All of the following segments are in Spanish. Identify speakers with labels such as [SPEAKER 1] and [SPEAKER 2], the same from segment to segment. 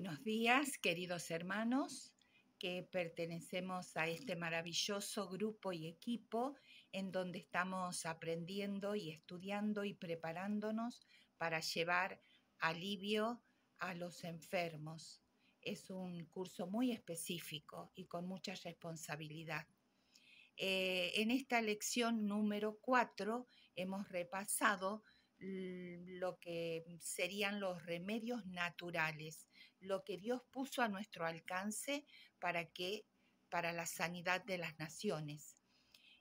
[SPEAKER 1] Buenos días, queridos hermanos que pertenecemos a este maravilloso grupo y equipo en donde estamos aprendiendo y estudiando y preparándonos para llevar alivio a los enfermos. Es un curso muy específico y con mucha responsabilidad. Eh, en esta lección número 4 hemos repasado lo que serían los remedios naturales, lo que Dios puso a nuestro alcance para que para la sanidad de las naciones.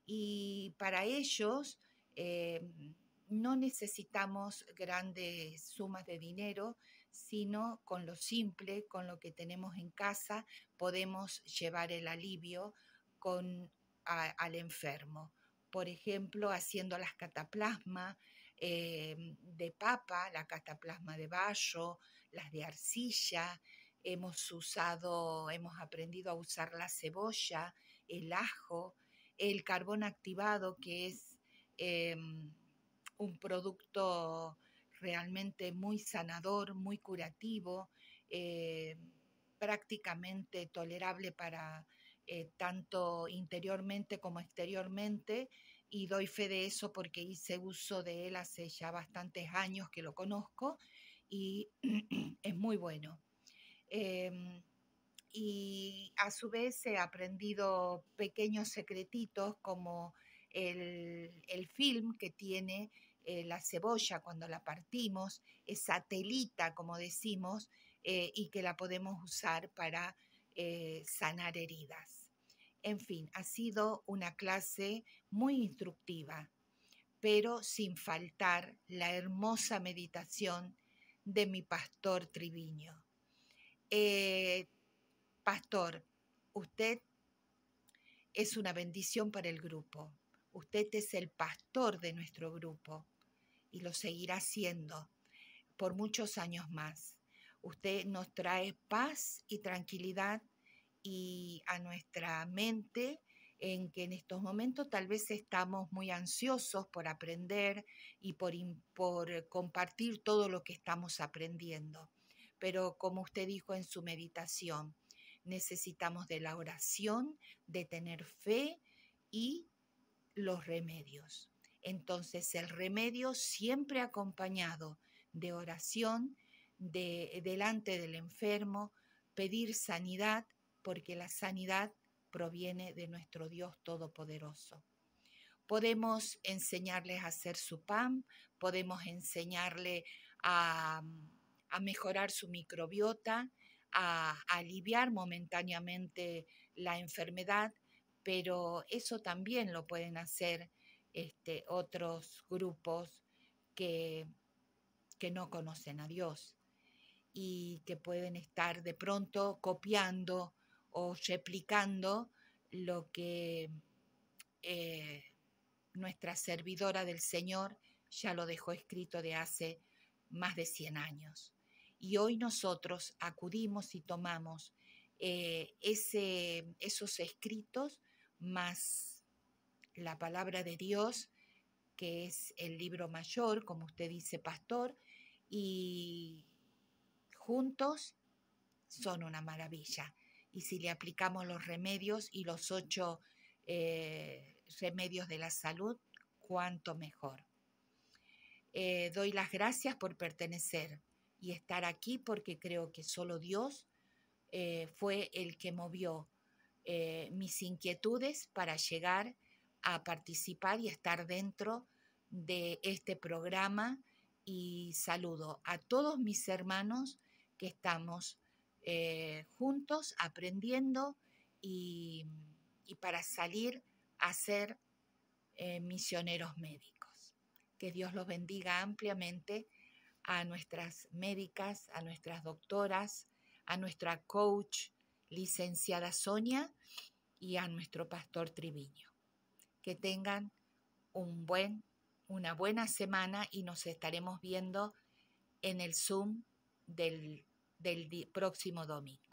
[SPEAKER 1] Y para ellos em, no necesitamos grandes sumas de dinero, sino con lo simple, con lo que tenemos en casa, podemos llevar el alivio con, al enfermo. Por ejemplo, haciendo las cataplasmas, Em, de papa, la cataplasma de bayo, las de arcilla, hemos usado, hemos aprendido a usar la cebolla, el ajo, el carbón activado, que es em, un producto realmente muy sanador, muy curativo, eh, prácticamente tolerable para eh, tanto interiormente como exteriormente y doy fe de eso porque hice uso de él hace ya bastantes años que lo conozco y es muy bueno. Em, y a su vez he aprendido pequeños secretitos como el, film que tiene eh, la cebolla cuando la partimos, esa telita como decimos, eh, y que la podemos usar para eh, sanar heridas. En fin, ha sido una clase muy instructiva, pero sin faltar la hermosa meditación de mi pastor Triviño. Eh, pastor, usted es una bendición para el grupo. Usted es el pastor de nuestro grupo y lo seguirá siendo por muchos años más. Usted nos trae paz y tranquilidad a nuestra mente en que en estos momentos tal vez estamos muy ansiosos por aprender y por, por compartir todo lo que estamos aprendiendo. Pero como usted dijo en su meditación, necesitamos de la oración, de tener fe y los remedios. Entonces el remedio siempre acompañado de oración, de, delante del enfermo, pedir sanidad porque la sanidad proviene de nuestro Dios Todopoderoso. Podemos enseñarles a hacer su pan, podemos enseñarle a, mejorar su microbiota, a, aliviar momentáneamente la enfermedad, pero eso también lo pueden hacer este, otros grupos que, que, no conocen a Dios y que pueden estar de pronto copiando o replicando lo que eh, nuestra servidora del Señor ya lo dejó escrito de hace más de 100 años. Y hoy nosotros acudimos y tomamos eh, ese, esos escritos más la palabra de Dios, que es el libro mayor, como usted dice, pastor, y juntos son una maravilla y si le aplicamos los remedios y los ocho eh, remedios de la salud, cuanto mejor. Eh, doy las gracias por pertenecer y estar aquí porque creo que solo Dios eh, fue el que movió mis inquietudes para llegar a participar y estar dentro de este programa y saludo a todos mis hermanos que estamos eh, juntos, aprendiendo y, para salir a ser eh, misioneros médicos. Que Dios los bendiga ampliamente a nuestras médicas, a nuestras doctoras, a nuestra coach, licenciada Sonia, y a nuestro pastor Triviño. Que tengan un buen, una buena semana y nos estaremos viendo en el Zoom del del próximo domingo.